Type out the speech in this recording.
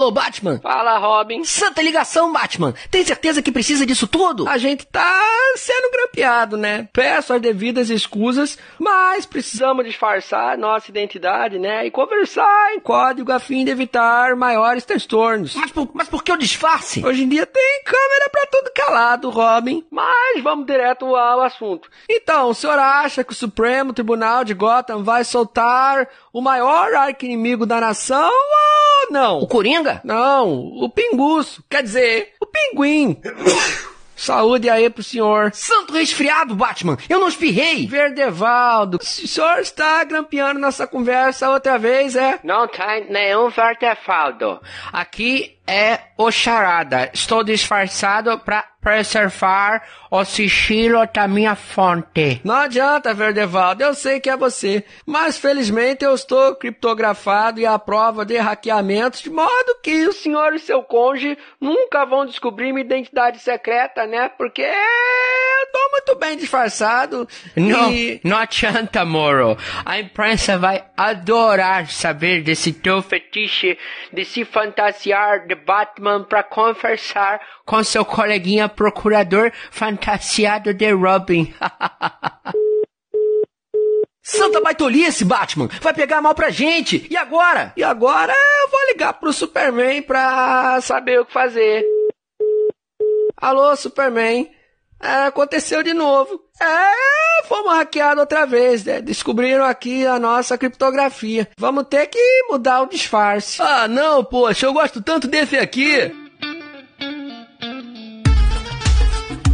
Alô, Batman? Fala, Robin. Santa ligação, Batman. Tem certeza que precisa disso tudo? A gente tá sendo grampeado, né? Peço as devidas escusas, mas precisamos disfarçar nossa identidade, né? E conversar em código a fim de evitar maiores transtornos. Mas por, mas por que o disfarce? Hoje em dia tem câmera pra tudo calado, é Robin. Mas vamos direto ao assunto. Então, o senhor acha que o Supremo Tribunal de Gotham vai soltar o maior arqui-inimigo da nação não. O Coringa? Não, o Pinguço. Quer dizer, o Pinguim. Saúde aí pro senhor. Santo resfriado, Batman. Eu não espirrei. Verdevaldo, o senhor está grampeando nossa conversa outra vez, é? Não tem nenhum Verdevaldo. Aqui é o charada. Estou disfarçado para preservar o sigilo da minha fonte. Não adianta, Verdevaldo, eu sei que é você. Mas felizmente eu estou criptografado e à prova de hackeamentos, de modo que o senhor e seu conge nunca vão descobrir minha identidade secreta, né? Porque muito bem disfarçado. Não, e... não adianta, Moro. A imprensa vai adorar saber desse teu fetiche de se fantasiar de Batman para conversar com seu coleguinha procurador fantasiado de Robin. Santa baitolice, Batman! Vai pegar mal pra gente! E agora? E agora eu vou ligar pro Superman pra saber o que fazer. Alô, Superman! É, aconteceu de novo. É, fomos hackeados outra vez, né? Descobriram aqui a nossa criptografia. Vamos ter que mudar o disfarce. Ah, não, poxa, eu gosto tanto desse aqui.